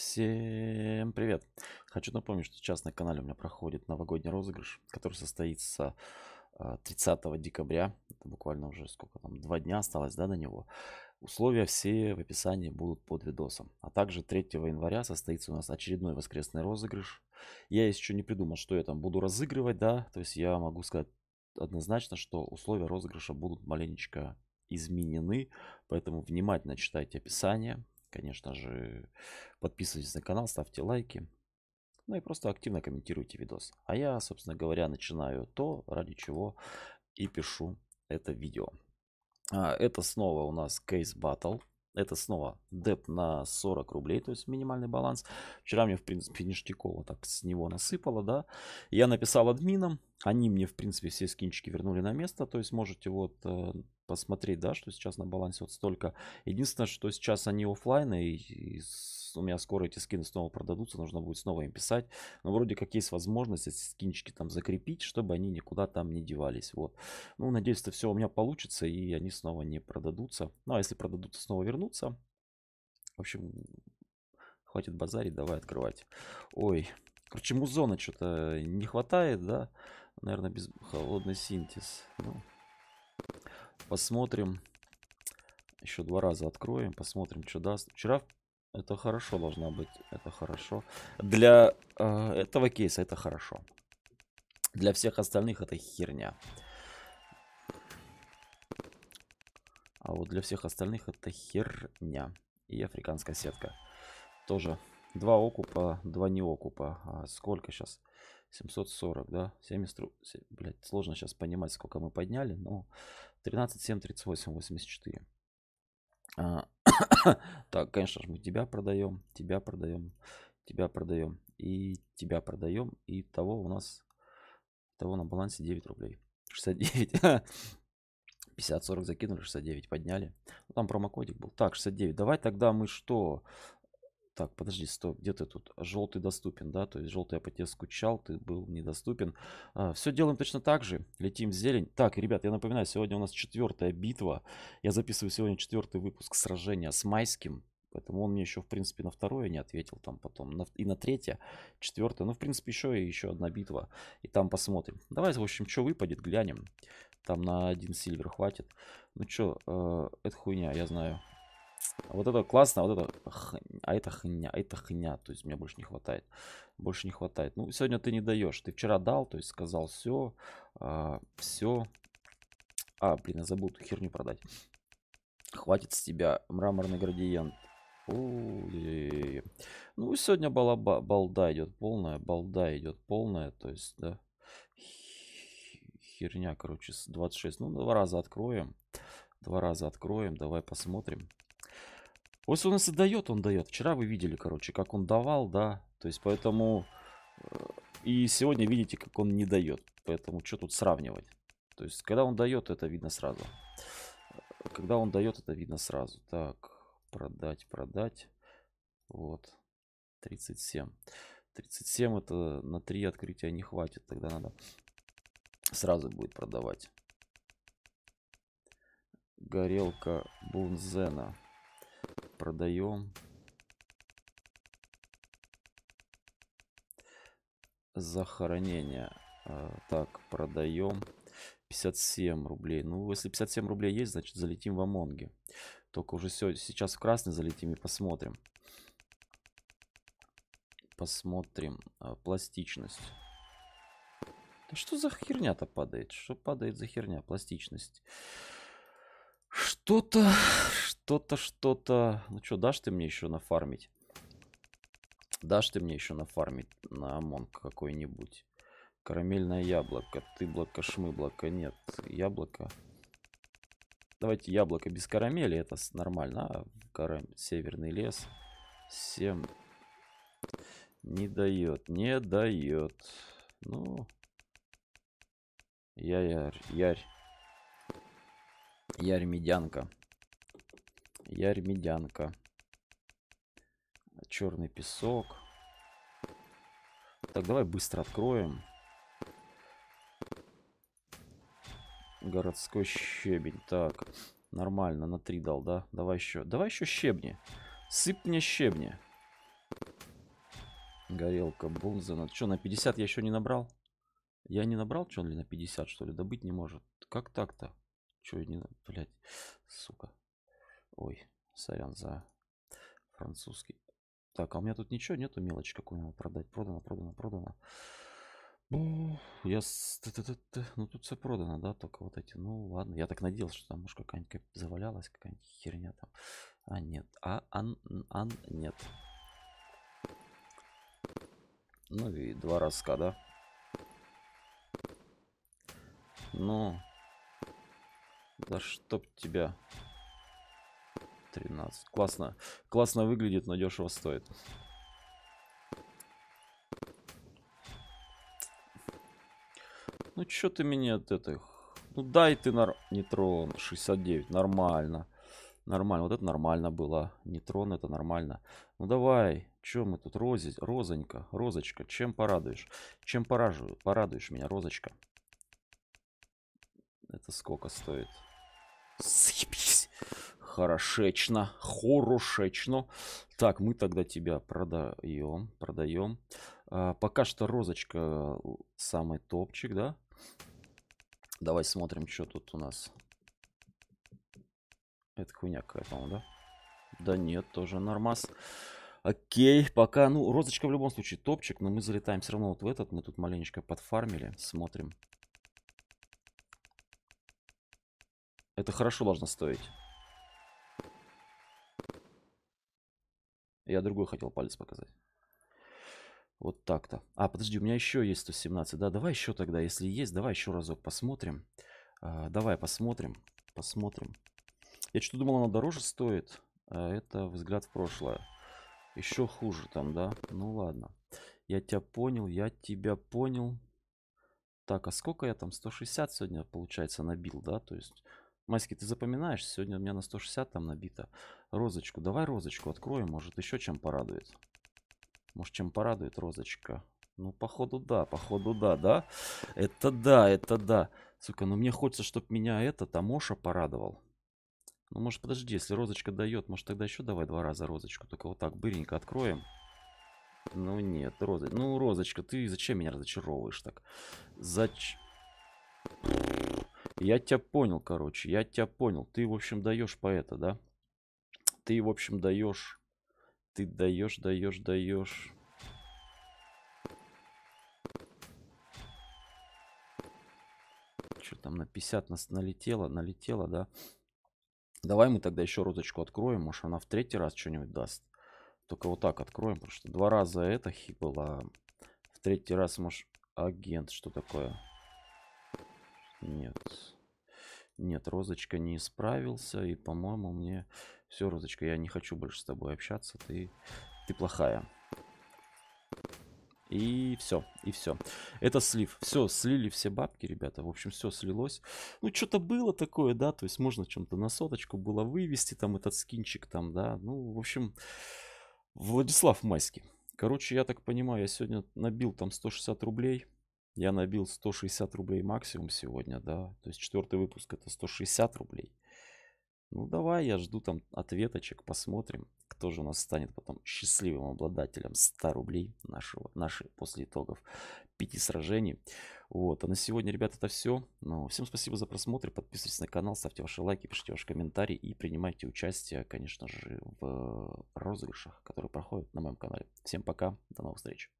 Всем привет! Хочу напомнить, что сейчас на канале у меня проходит новогодний розыгрыш, который состоится 30 а, декабря. Это буквально уже сколько там, два дня осталось, да, до него. Условия все в описании будут под видосом. А также 3 января состоится у нас очередной воскресный розыгрыш. Я еще не придумал, что я там буду разыгрывать, да, то есть я могу сказать однозначно, что условия розыгрыша будут маленечко изменены, поэтому внимательно читайте описание, Конечно же, подписывайтесь на канал, ставьте лайки. Ну и просто активно комментируйте видос. А я, собственно говоря, начинаю то, ради чего и пишу это видео. А, это снова у нас case battle. Это снова деп на 40 рублей, то есть минимальный баланс. Вчера мне, в принципе, ништякова так с него насыпало, да. Я написал админам, они мне, в принципе, все скинчики вернули на место. То есть можете вот э, посмотреть, да, что сейчас на балансе вот столько. Единственное, что сейчас они офлайн, и, и у меня скоро эти скины снова продадутся, нужно будет снова им писать. Но вроде как есть возможность эти скинчики там закрепить, чтобы они никуда там не девались. Вот. Ну, надеюсь, это все у меня получится, и они снова не продадутся. Ну, а если продадутся, снова вернутся. В общем, хватит базарить, давай открывать. Ой, короче, музона что-то не хватает, да? Наверное, без холодный синтез. Ну, Посмотрим. Еще два раза откроем, посмотрим, что даст. Вчера это хорошо должна быть. Это хорошо. Для э, этого кейса это хорошо. Для всех остальных это херня. А вот для всех остальных это херня. И африканская сетка. Тоже. Два окупа, два не окупа. А сколько сейчас? 740, да, 70, блядь, сложно сейчас понимать, сколько мы подняли, но 13, 7, 38, 84. А, так, конечно же, мы тебя продаем, тебя продаем, тебя продаем и тебя продаем, и того у нас, того на балансе 9 рублей. 69. 50-40 закинули, 69 подняли. Ну, там промокодик был. Так, 69. Давай тогда мы что? Так, подожди, стоп, где ты тут? Желтый доступен, да? То есть желтый я по тебе скучал, ты был недоступен. А, все делаем точно так же. Летим в зелень. Так, ребят, я напоминаю, сегодня у нас четвертая битва. Я записываю сегодня четвертый выпуск сражения с Майским. Поэтому он мне еще, в принципе, на второе не ответил, там потом на, и на третье, четвертое. Ну, в принципе, еще и еще одна битва. И там посмотрим. Давай, в общем, что выпадет, глянем. Там на один сильвер хватит. Ну что, э, а, это хуйня, я знаю. А вот это классно, вот это... а это хня, а это хня. То есть мне больше не хватает. Больше не хватает. Ну, сегодня ты не даешь. Ты вчера дал, то есть сказал все. А, все. А, блин, я забыл эту херню продать. Хватит с тебя мраморный градиент. Ой. Ну, сегодня бала, балда идет полная. Балда идет полная. То есть, да. Херня, короче, с 26. Ну, два раза откроем. Два раза откроем. Давай посмотрим. Вот он если дает, он дает. Вчера вы видели, короче, как он давал, да. То есть поэтому... Э, и сегодня видите, как он не дает. Поэтому что тут сравнивать? То есть, когда он дает, это видно сразу. Когда он дает, это видно сразу. Так, продать, продать. Вот. 37. 37 это на 3 открытия не хватит. Тогда надо сразу будет продавать. Горелка Бунзена продаем. Захоронение. А, так, продаем. 57 рублей. Ну, если 57 рублей есть, значит залетим в Амонги. Только уже все, сейчас в красный залетим и посмотрим. Посмотрим. А, пластичность. Да что за херня-то падает? Что падает за херня? Пластичность. Что-то, что-то, что-то... Ну что, дашь ты мне еще нафармить? Дашь ты мне еще нафармить на ОМОНК какой-нибудь? Карамельное яблоко, ты блоко, шмыблоко, нет, яблоко. Давайте яблоко без карамели, это нормально. А, карам... Северный лес. Всем не дает, не дает. Ну, я ярь, ярь. Ярмедянка. Ярмедянка. Черный песок. Так, давай быстро откроем. Городской щебень. Так, нормально, на 3 дал, да? Давай еще. Давай еще щебни. Сыпь мне щебни. Горелка, бунзана. Ну, Че на 50 я еще не набрал? Я не набрал, что ли, на 50, что ли? Добыть не может. Как так-то? Че не надо, блядь, сука. Ой, сорян за французский. Так, а у меня тут ничего нету, мелочь какую-нибудь продать. Продано, продано, продано. Ну, я... Ну, тут все продано, да, только вот эти. Ну, ладно, я так надеялся, что там, может, какая-нибудь завалялась, какая-нибудь херня там. А, нет. А, ан, ан, нет. Ну, и два разка, да? Ну, да чтоб тебя. 13. Классно. Классно выглядит, но дешево стоит. Ну чё ты меня от этих... Ну дай ты нар... нейтрон 69. Нормально. Нормально. Вот это нормально было. Нейтрон это нормально. Ну давай. Чё мы тут розить? Розонька. Розочка. Чем порадуешь? Чем поражу... порадуешь меня, Розочка? Это сколько стоит? Съебись. Хорошечно, хорошечно. Так, мы тогда тебя продаем, продаем. А, пока что розочка э, самый топчик, да? Давай смотрим, что тут у нас. Это хуйня какая-то, да? Да нет, тоже нормас. Окей, пока, ну, розочка в любом случае топчик, но мы залетаем все равно вот в этот. Мы тут маленечко подфармили, смотрим. Это хорошо должно стоить. Я другой хотел палец показать. Вот так-то. А, подожди, у меня еще есть 117. Да, давай еще тогда, если есть, давай еще разок посмотрим. А, давай посмотрим. Посмотрим. Я что-то думал, она дороже стоит. А это взгляд в прошлое. Еще хуже там, да? Ну ладно. Я тебя понял, я тебя понял. Так, а сколько я там? 160 сегодня, получается, набил, да? То есть Майский, ты запоминаешь? Сегодня у меня на 160 там набито. Розочку, давай розочку откроем, может еще чем порадует. Может чем порадует розочка. Ну, походу да, походу да, да? Это да, это да. Сука, ну мне хочется, чтобы меня это Тамоша порадовал. Ну, может, подожди, если розочка дает, может, тогда еще давай два раза розочку. Только вот так быренько откроем. Ну, нет, розочка. Ну, розочка, ты зачем меня разочаровываешь так? Зач? Я тебя понял, короче, я тебя понял. Ты, в общем, даешь поэта, да? Ты, в общем, даешь. Ты даешь, даешь, даешь. Что там на 50 нас налетело, налетело, да? Давай мы тогда еще розочку откроем. Может, она в третий раз что-нибудь даст. Только вот так откроем, потому что два раза это хи было. В третий раз, может, агент, что такое? Нет. Нет, Розочка не исправился. И, по-моему, мне... Все, Розочка, я не хочу больше с тобой общаться. Ты, ты плохая. И все, и все. Это слив. Все, слили все бабки, ребята. В общем, все слилось. Ну, что-то было такое, да. То есть можно чем-то на соточку было вывести, там этот скинчик там, да. Ну, в общем, Владислав Майский. Короче, я так понимаю, я сегодня набил там 160 рублей. Я набил 160 рублей максимум сегодня, да. То есть четвертый выпуск это 160 рублей. Ну давай, я жду там ответочек, посмотрим, кто же у нас станет потом счастливым обладателем 100 рублей нашего, наши после итогов пяти сражений. Вот, а на сегодня, ребята, это все. Ну, всем спасибо за просмотр, подписывайтесь на канал, ставьте ваши лайки, пишите ваши комментарии и принимайте участие, конечно же, в розыгрышах, которые проходят на моем канале. Всем пока, до новых встреч.